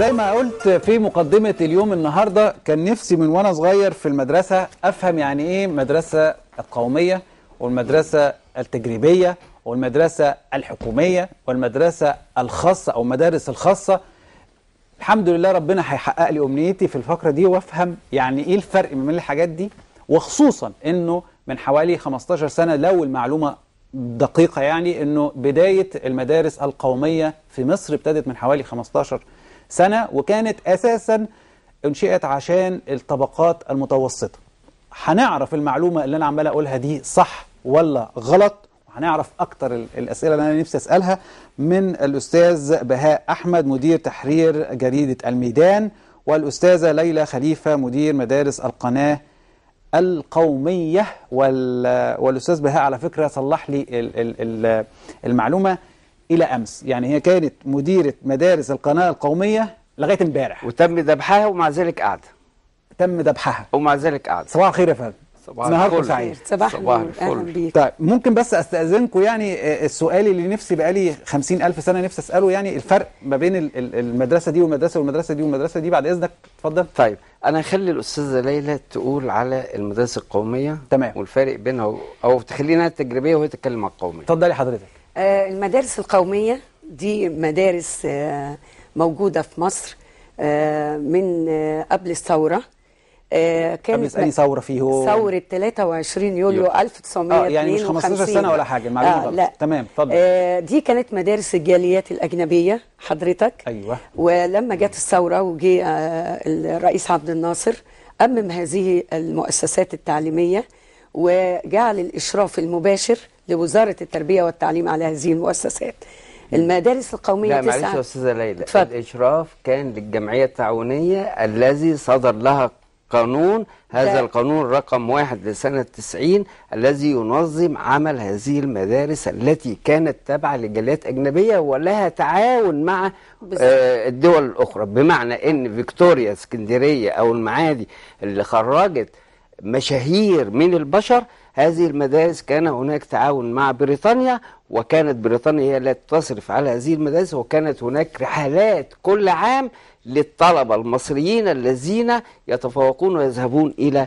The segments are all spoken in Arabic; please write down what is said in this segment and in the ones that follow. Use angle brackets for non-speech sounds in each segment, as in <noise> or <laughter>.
زي ما قلت في مقدمة اليوم النهاردة كان نفسي من وأنا صغير في المدرسة أفهم يعني إيه مدرسة القومية والمدرسة التجريبية والمدرسة الحكومية والمدرسة الخاصة أو المدارس الخاصة الحمد لله ربنا هيحقق لي أمنيتي في الفقرة دي وأفهم يعني إيه الفرق من الحاجات دي وخصوصا إنه من حوالي 15 سنة لو المعلومة دقيقة يعني إنه بداية المدارس القومية في مصر ابتدت من حوالي 15 سنة سنة وكانت أساسا انشئت عشان الطبقات المتوسطة هنعرف المعلومة اللي أنا عمال أقولها دي صح ولا غلط وهنعرف أكتر الأسئلة اللي أنا نفسي أسألها من الأستاذ بهاء أحمد مدير تحرير جريدة الميدان والأستاذة ليلى خليفة مدير مدارس القناة القومية والأستاذ بهاء على فكرة صلح لي المعلومة إلى أمس يعني هي كانت مديرة مدارس القناة القومية لغاية امبارح وتم ذبحها ومع ذلك قاعدة تم ذبحها ومع ذلك قاعدة صباح الخير يا فندم صباح الفل صباح الفل طيب ممكن بس استاذنكم يعني آه، السؤال اللي نفسي بقالي 50000 سنه نفسي اساله يعني الفرق ما بين المدرسه دي والمدرسه والمدرسه دي والمدرسه دي بعد اذنك اتفضل طيب انا هخلي الاستاذه ليلى تقول على المدارس القوميه تمام والفرق بينها او تخلينا التجريبيه وهي تتكلم على القوميه اتفضلي حضرتك آه، المدارس القومية دي مدارس آه، موجودة في مصر آه، من قبل الثورة كانت قبل اي ثوره فيهم ثوره 23 يوليو 1952 اه يعني مش 15 سنه ولا حاجه معلومه آه لا تمام اتفضل آه دي كانت مدارس الجاليات الاجنبيه حضرتك ايوه ولما جت الثوره وجي آه الرئيس عبد الناصر أمم هذه المؤسسات التعليمية وجعل الإشراف المباشر لوزارة التربية والتعليم على هذه المؤسسات المدارس القومية لا معلش يا أستاذة ليلى اتفضل. الإشراف كان للجمعية التعاونية الذي صدر لها قانون هذا ده. القانون رقم واحد لسنة 90 الذي ينظم عمل هذه المدارس التي كانت تابعة لجاليات أجنبية ولها تعاون مع آه الدول الأخرى بمعنى أن فيكتوريا اسكندرية أو المعادي اللي خرجت مشاهير من البشر هذه المدارس كان هناك تعاون مع بريطانيا وكانت بريطانيا هي التي تصرف على هذه المدارس وكانت هناك رحلات كل عام للطلبة المصريين الذين يتفوقون ويذهبون إلى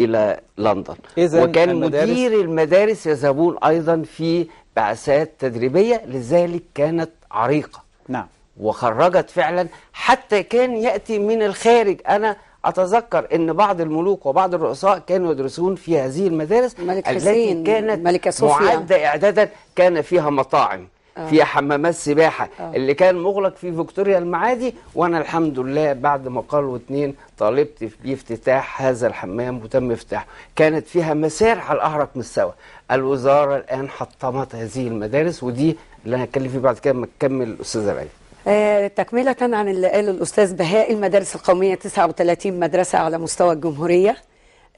إلى لندن وكان المدارس مدير المدارس يذهبون أيضا في بعثات تدريبية لذلك كانت عريقة نعم وخرجت فعلا حتى كان يأتي من الخارج أنا أتذكر أن بعض الملوك وبعض الرؤساء كانوا يدرسون في هذه المدارس ملك التي كانت ملكة صوفيا. معدة إعدادا كان فيها مطاعم أوه. فيها حمامات سباحة أوه. اللي كان مغلق في فيكتوريا المعادي وأنا الحمد لله بعد ما قالوا اتنين طالبت بافتتاح هذا الحمام وتم افتتاحه كانت فيها مسارح الأهرق من السوا الوزارة الآن حطمت هذه المدارس ودي اللي هنتكلم فيه بعد كده ما تكمل الأستاذة العلي آه تكملة عن اللي قاله الأستاذ بهاء المدارس القومية 39 مدرسة على مستوى الجمهورية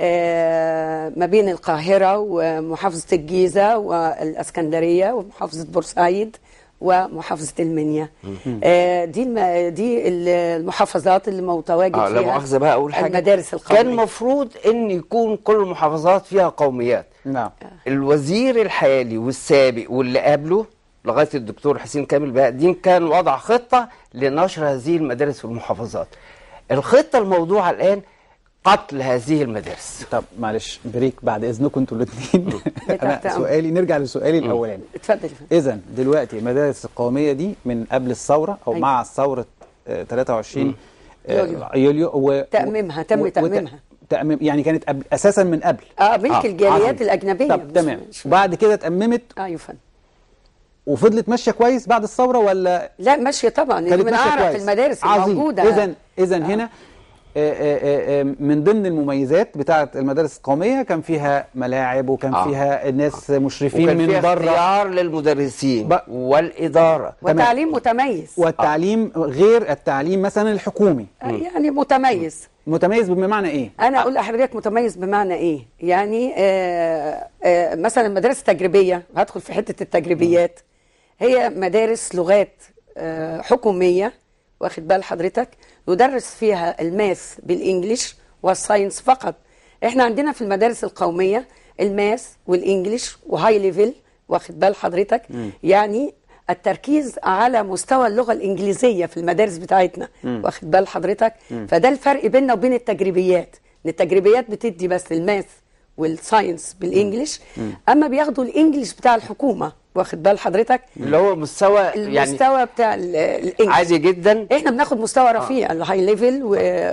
آه ما بين القاهرة ومحافظة الجيزة والأسكندرية ومحافظة بورسعيد ومحافظة المنيا آه دي الم... دي المحافظات اللي متواجد آه فيها لا مؤاخذة بقى أول حاجة المدارس القومية كان المفروض إن يكون كل المحافظات فيها قوميات نعم الوزير الحالي والسابق واللي قبله لغايه الدكتور حسين كامل بهاء الدين كان وضع خطه لنشر هذه المدارس في المحافظات. الخطه الموضوعه الان قتل هذه المدارس. طب معلش بريك بعد اذنكم انتوا الاثنين <laughs> انا سؤالي نرجع لسؤالي الاولاني. اتفضل اذا دلوقتي المدارس القوميه دي من قبل الثوره او أيوة. مع ثوره 23 آه، آه، يوليو, يوليو و... تأميمها تم و... تأميمها تأميم يعني كانت أب... أساسا من قبل اه ملك آه. الجاليات آه. الأجنبية طب تمام وبعد كده اتأممت ايوه فندم وفضلت ماشيه كويس بعد الثوره ولا لا ماشيه طبعا كانت من اعرف كويس. المدارس الموجوده اذا اذا آه. هنا آه، آه، من ضمن المميزات بتاعه المدارس القوميه كان فيها ملاعب وكان آه. فيها ناس آه. مشرفين وكان من بره اختيار للمدرسين ب... والاداره وتعليم متميز والتعليم آه. غير التعليم مثلا الحكومي آه يعني متميز متميز بمعنى ايه؟ انا اقول لحضرتك متميز بمعنى ايه؟ يعني آه آه مثلا مدرسه تجريبيه هدخل في حته التجريبيات م. هي مدارس لغات آه، حكومية واخد بال حضرتك يدرس فيها الماث بالإنجليش والساينس فقط احنا عندنا في المدارس القومية الماث والإنجليش وهاي ليفل واخد بال حضرتك م. يعني التركيز على مستوى اللغة الإنجليزية في المدارس بتاعتنا م. واخد بال حضرتك م. فده الفرق بيننا وبين التجريبيات ان التجريبيات بتدي بس الماث والساينس بالإنجليش م. أما بياخدوا الإنجليش بتاع الحكومة واخد بال حضرتك اللي هو مستوى يعني المستوى بتاع الانجليزي عادي جدا احنا بناخد مستوى آه. رفيع آه. الهاي ليفل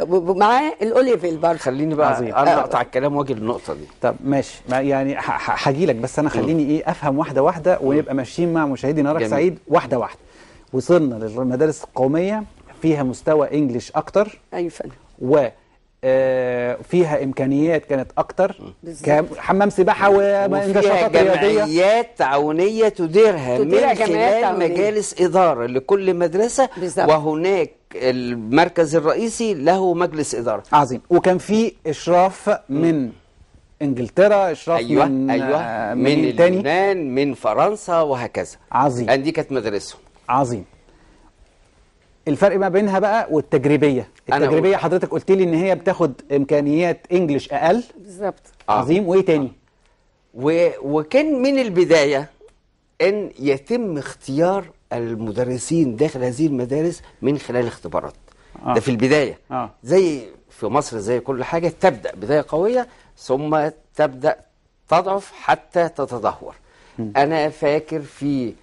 ومعاه الاو ليفل برضه خليني بقى آه. عظيم. انا آه. اقطع الكلام واجي للنقطه دي طب ماشي يعني هاجي لك بس انا خليني ايه افهم واحده واحده ونبقى ماشيين مع مشاهدي نارك سعيد واحده واحده وصلنا للمدارس القوميه فيها مستوى انجليش اكتر ايوه فعلا آه، فيها امكانيات كانت اكتر حمام سباحه ونشاطات رياضيه جمعيات تعاونيه تديرها من خلال مجالس اداره لكل مدرسه بالزبط. وهناك المركز الرئيسي له مجلس اداره عظيم وكان في اشراف من انجلترا اشراف أيوة من أيوة آه، من, من اليونان من فرنسا وهكذا عظيم دي كانت مدرسه عظيم الفرق ما بينها بقى والتجريبيه التجريبيه حضرتك قلت لي ان هي بتاخد امكانيات انجلش اقل بالظبط عظيم وايه تاني و... وكان من البدايه ان يتم اختيار المدرسين داخل هذه المدارس من خلال اختبارات آه. ده في البدايه آه. زي في مصر زي كل حاجه تبدا بدايه قويه ثم تبدا تضعف حتى تتدهور انا فاكر في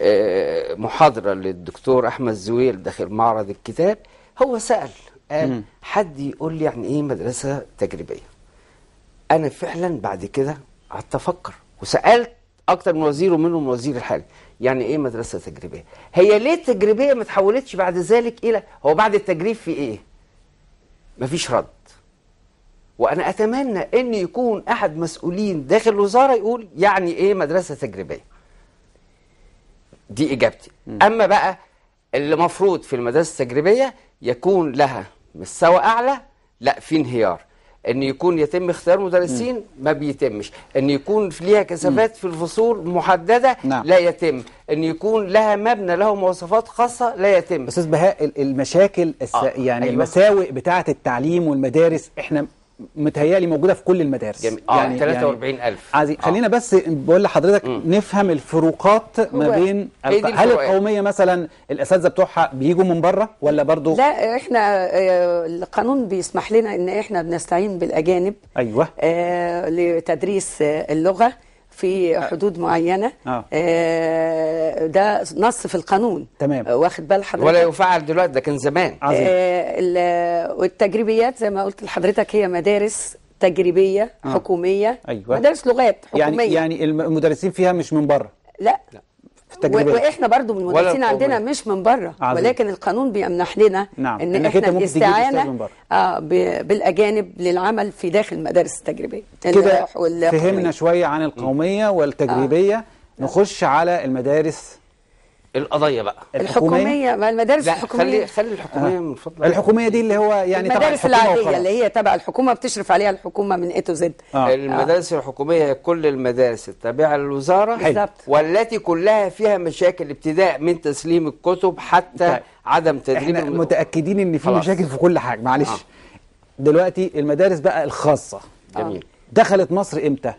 آه، محاضرة للدكتور أحمد زويل داخل معرض الكتاب هو سأل قال حد يقول لي يعني إيه مدرسة تجريبية أنا فعلا بعد كده قعدت أفكر وسألت أكتر من وزير ومنهم وزير الحالي يعني إيه مدرسة تجريبية هي ليه التجريبية ما تحولتش بعد ذلك إلى هو بعد التجريب في إيه مفيش رد وأنا أتمنى أن يكون أحد مسؤولين داخل الوزارة يقول يعني إيه مدرسة تجريبية دي إجابتي أما بقى اللي مفروض في المدارس التجريبية يكون لها مستوى أعلى لا في انهيار ان يكون يتم اختيار مدرسين ما بيتمش ان يكون ليها كثافات في الفصول محدده نعم. لا يتم ان يكون لها مبنى له مواصفات خاصه لا يتم استاذ بهاء المشاكل الس... آه. يعني أيوة. المساوئ بتاعه التعليم والمدارس احنا متهيالي موجوده في كل المدارس جميل. آه يعني 43000 يعني خلينا آه. بس بقول لحضرتك م. نفهم الفروقات ما بين الق... هل القوميه مثلا الاساتذه بتوعها بيجوا من بره ولا برضو لا احنا آه، القانون بيسمح لنا ان احنا بنستعين بالاجانب ايوه آه لتدريس آه، اللغه في حدود معينه آه. آه. آه ده نص في القانون تمام آه واخد بال حضرتك ولا يفعل دلوقتي ده كان زمان عظيم آه والتجريبيات زي ما قلت لحضرتك هي مدارس تجريبيه آه. حكوميه أيوة. مدارس لغات يعني حكوميه يعني يعني المدرسين فيها مش من بره لا, لا. في التجريبيه واحنا برضو المدرسين عندنا مش من بره عزيز. ولكن القانون بيمنح لنا نعم. ان إنك احنا الاستعانه آه بالاجانب للعمل في داخل المدارس التجريبيه كده فهمنا شويه عن القوميه آه. والتجريبيه آه. نخش على المدارس القضيه بقى الحكوميه ما المدارس لا الحكوميه خلي خلي الحكوميه آه. من فضلك الحكوميه دي اللي هو يعني المدارس العاديه اللي هي تبع الحكومه بتشرف عليها الحكومه من اي تو زد المدارس آه. الحكوميه هي كل المدارس التابعه للوزاره بالظبط والتي كلها فيها مشاكل ابتداء من تسليم الكتب حتى طيب. عدم تدريب احنا متاكدين ان في مشاكل في كل حاجه معلش آه. دلوقتي المدارس بقى الخاصه جميل آه. دخلت مصر امتى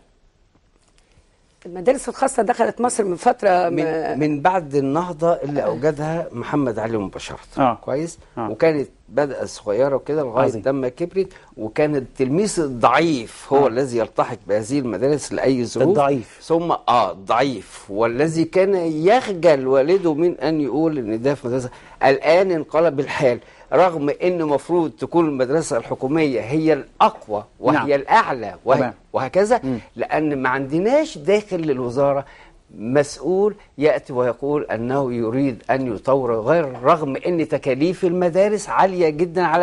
المدارس الخاصة دخلت مصر من فترة من, من بعد النهضة اللي أوجدها محمد علي مباشرة آه. كويس آه. وكانت بدأ صغيرة كده لغاية لما كبرت وكان التلميذ الضعيف هو آه. الذي يلتحق بهذه المدارس لأي ظروف الضعيف ثم اه الضعيف والذي كان يخجل والده من أن يقول إن ده في مدرسة الآن انقلب الحال رغم إن المفروض تكون المدرسة الحكومية هي الأقوى وهي نعم. الأعلى وهي وهكذا م. لأن ما عندناش داخل للوزارة مسؤول يأتي ويقول أنه يريد أن يطور غير رغم أن تكاليف المدارس عالية جدا على